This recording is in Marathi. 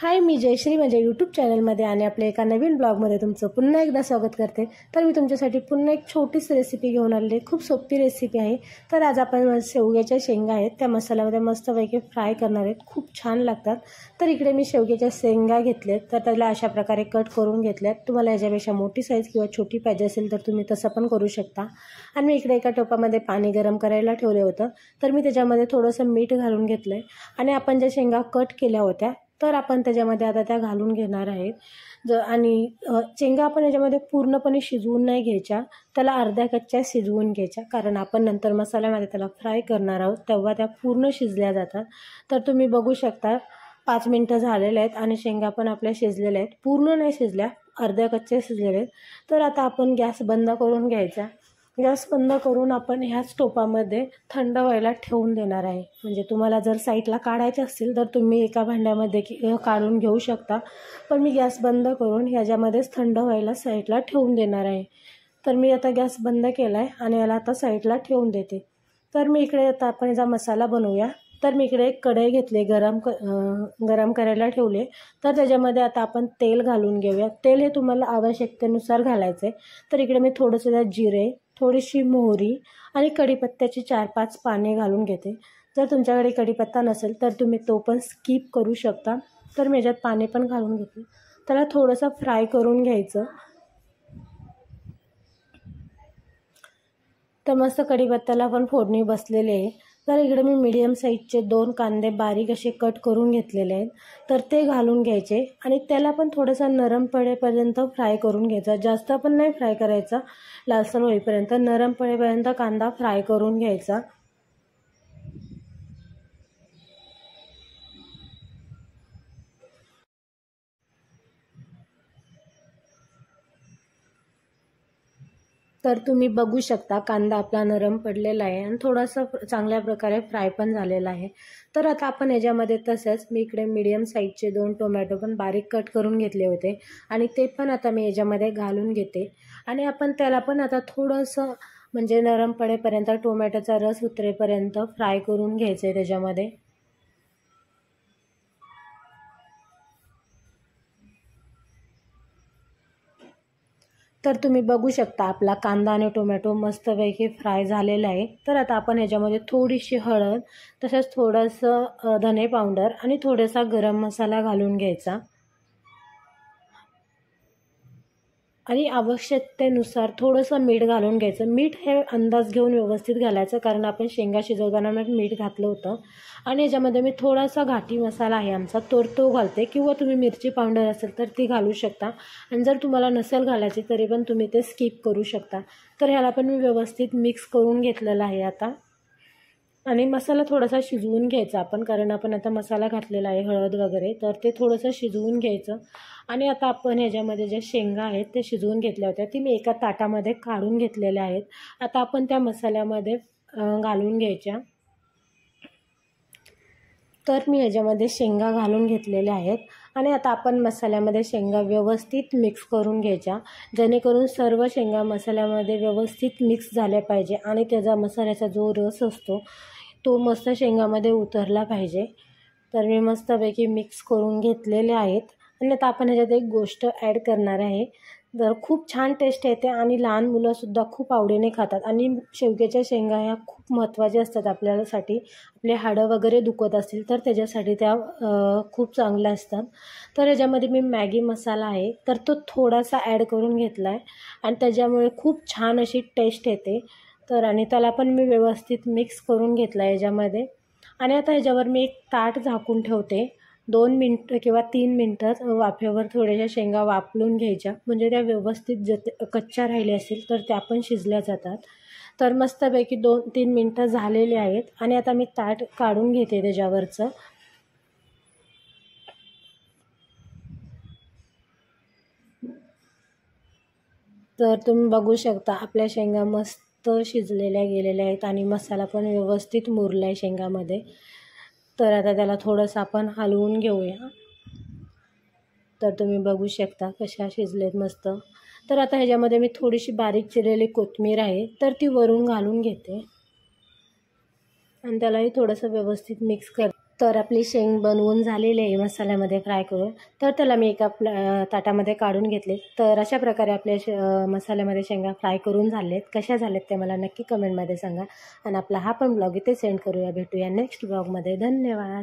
हाय मी जयश्री माझ्या यूट्यूब चॅनलमध्ये आणि आपल्या एका नवीन ब्लॉगमध्ये तुमचं पुन्हा एकदा स्वागत करते तर मी तुमच्यासाठी पुन्हा एक छोटीच रेसिपी घेऊन आलेली खूप सोपी रेसिपी आहे तर आज आपण शेवग्याच्या शेंगा आहेत त्या मसाल्यामध्ये मस्तपैकी फ्राय करणार आहेत खूप छान लागतात तर इकडे मी शेवग्याच्या शेंगा घेतल्यात तर त्याला अशा प्रकारे कट करून घेतल्यात तुम्हाला याच्यापेक्षा मोठी साईज किंवा छोटी पाहिजे असेल तर तुम्ही तसं पण करू शकता आणि मी इकडे एका टोपामध्ये पाणी गरम करायला ठेवलं होतं तर मी त्याच्यामध्ये थोडंसं मीठ घालून घेतलं आणि आपण ज्या शेंगा कट केल्या होत्या तर आपण त्याच्यामध्ये आता त्या घालून घेणार आहेत ज आणि शेंगा आपण याच्यामध्ये पूर्णपणे शिजवून नाही घ्यायच्या त्याला अर्ध्या कच्च्या शिजवून घ्यायच्या कारण आपण नंतर मसाल्यामध्ये त्याला फ्राय करणार आहोत तेव्हा त्या पूर्ण शिजल्या जातात तर तुम्ही बघू शकता पाच मिनटं झालेल्या आहेत आणि शेंगा पण आपल्या शिजलेल्या आहेत पूर्ण नाही शिजल्या अर्ध्या कच्च्या शिजलेल्या आहेत तर आता आपण गॅस बंद करून घ्यायचा गॅस बंद करून आपण ह्याच टोपामध्ये थंड व्हायला ठेवून देणार आहे म्हणजे तुम्हाला जर साईडला काढायचे असतील तर तुम्ही एका भांड्यामध्ये की काढून घेऊ शकता पण मी गॅस बंद करून ह्याच्यामध्येच थंड व्हायला साईडला ठेवून देणार आहे तर मी आता गॅस बंद केला आहे आणि याला आता साईडला ठेवून देते तर मी इकडे आता आपण याचा मसाला बनवूया तर मी इकडे एक कढई घेतली गरम क गरम करायला ठेवले तर त्याच्यामध्ये आता आपण तेल घालून घेऊया तेल हे तुम्हाला आवश्यकतेनुसार घालायचं आहे तर इकडे मी थोडंसं त्यात जिरे थोडीशी मोहरी आणि कढीपत्त्याची चार पाच पाने घालून घेते जर तुमच्याकडे कढीपत्ता नसेल तर तुम्ही तो पण स्किप करू शकता तर मी याच्यात पाने पण घालून घेते त्याला थोडंसं फ्राय करून घ्यायचं तर मस्त कढीपत्त्याला पण फोडणी बसलेली आहे तर इकडे मी मीडियम साईजचे दोन कांदे बारीक असे कट करून घेतलेले आहेत तर ते घालून घ्यायचे आणि त्याला पण थोडंसं नरम पडेपर्यंत फ्राय करून घ्यायचा जास्त पण नाही फ्राय करायचा लालसर होईपर्यंत नरम पडेपर्यंत कांदा फ्राय करून घ्यायचा तर तुम्ही बघू शकता कांदा आपला नरम पडलेला आहे आणि थोडासा चांगल्या प्रकारे फ्राय पण झालेला आहे तर आता आपण याच्यामध्ये तसंच मी इकडे मीडियम साईजचे दोन टोमॅटो पण बारीक कट करून घेतले होते आणि ते पण आता मी याच्यामध्ये घालून घेते आणि आपण त्याला पण आता थोडंसं म्हणजे नरम पडेपर्यंत टोमॅटोचा रस उतरेपर्यंत फ्राय करून घ्यायचं आहे त्याच्यामध्ये तर तुम्ही बघू शकता आपला कांदा आणि टोमॅटो मस्तपैकी फ्राय झालेला आहे तर आता आपण ह्याच्यामध्ये थोडीशी हळद तसंच थोडंसं धने पावडर आणि थोडासा गरम मसाला घालून घ्यायचा आणि आवश्यकतेनुसार थोडंसं मीठ घालून घ्यायचं मीठ हे अंदाज घेऊन व्यवस्थित घालायचं कारण आपण शेंगा शिजवताना मीठ घातलं होतं आणि याच्यामध्ये मी थोडासा घाटी मसाला आहे आमचा तोरतो तो घालते किंवा तुम्ही मिरची पावडर असेल तर ती घालू शकता आणि जर तुम्हाला नसेल घालायची तरी पण तुम्ही ते स्किप करू शकता तर ह्याला पण मी व्यवस्थित मिक्स करून घेतलेलं आहे आता आणि मसाला थोडासा शिजवून घ्यायचा आपण कारण आपण आता मसाला घातलेला आहे हळद वगैरे तर ते थोडंसं शिजवून घ्यायचं आणि आता आपण ह्याच्यामध्ये ज्या शेंगा आहेत त्या शिजवून घेतल्या होत्या ती मी एका ताटामध्ये काढून घेतलेल्या आहेत आता आपण त्या मसाल्यामध्ये घालून घ्यायच्या तर मी ह्याच्यामध्ये शेंगा घालून घेतलेल्या आहेत आणि आता आपण मसाल्यामध्ये शेंगा व्यवस्थित मिक्स करून घ्यायच्या जेणेकरून सर्व शेंगा मसाल्यामध्ये व्यवस्थित मिक्स झाल्या पाहिजे आणि त्याचा मसाल्याचा जो रस असतो तो मस्त शेंगामध्ये उतरला पाहिजे तर मी मस्तपैकी मिक्स करून घेतलेले आहेत आणि आता आपण ह्याच्यात एक गोष्ट ॲड करणार आहे तर खूप छान टेस्ट येते आणि लहान मुलंसुद्धा खूप आवडीने खातात आणि शेवग्याच्या शेंगा ह्या खूप महत्त्वाच्या असतात आपल्यासाठी आपले हाडं वगैरे दुखत असतील तर त्याच्यासाठी त्या खूप चांगल्या असतात तर ह्याच्यामध्ये मी मॅगी मसाला आहे तर तो थोडासा ॲड करून घेतला आहे आणि त्याच्यामुळे खूप छान अशी टेस्ट येते तर आणि त्याला पण मी व्यवस्थित मिक्स करून घेतला आहे ह्याच्यामध्ये आणि आता ह्याच्यावर मी एक ताट झाकून ठेवते दोन मिनटं किंवा तीन मिनटात वाफेवर थोड्याशा शेंगा वापरून घ्यायच्या म्हणजे त्या व्यवस्थित ज कच्च्या राहिल्या असतील तर त्या पण शिजल्या जातात तर मस्तपैकी दोन तीन मिनटं झालेली आहेत आणि आता मी ताट काढून घेते त्याच्यावरचं तर तुम्ही बघू शकता आपल्या शेंगा मस्त शिजलेल्या गेलेल्या आहेत आणि मसाला पण व्यवस्थित मुरला आहे शेंगामध्ये तर आता त्याला थोडंसं आपण हलवून घेऊया तर तुम्ही बघू शकता कशा शिजलेत मस्त तर आता ह्याच्यामध्ये मी थोडीशी बारीक चिरलेली कोथिंबीर आहे तर ती वरून घालून घेते आणि त्यालाही थोडंसं व्यवस्थित मिक्स करते तर आपली शेंग बनवून झालेली आहे मसाल्यामध्ये फ्राय करून तर त्याला मी एका प्लॅ ताटामध्ये काढून घेतले तर अशा प्रकारे आपल्या शे मसाल्यामध्ये शेंगा फ्राय करून झालेत कशा झाल्यात ते मला नक्की कमेंटमध्ये सांगा आणि आपला हा पण ब्लॉग इथे सेंड करूया भेटूया नेक्स्ट ब्लॉगमध्ये धन्यवाद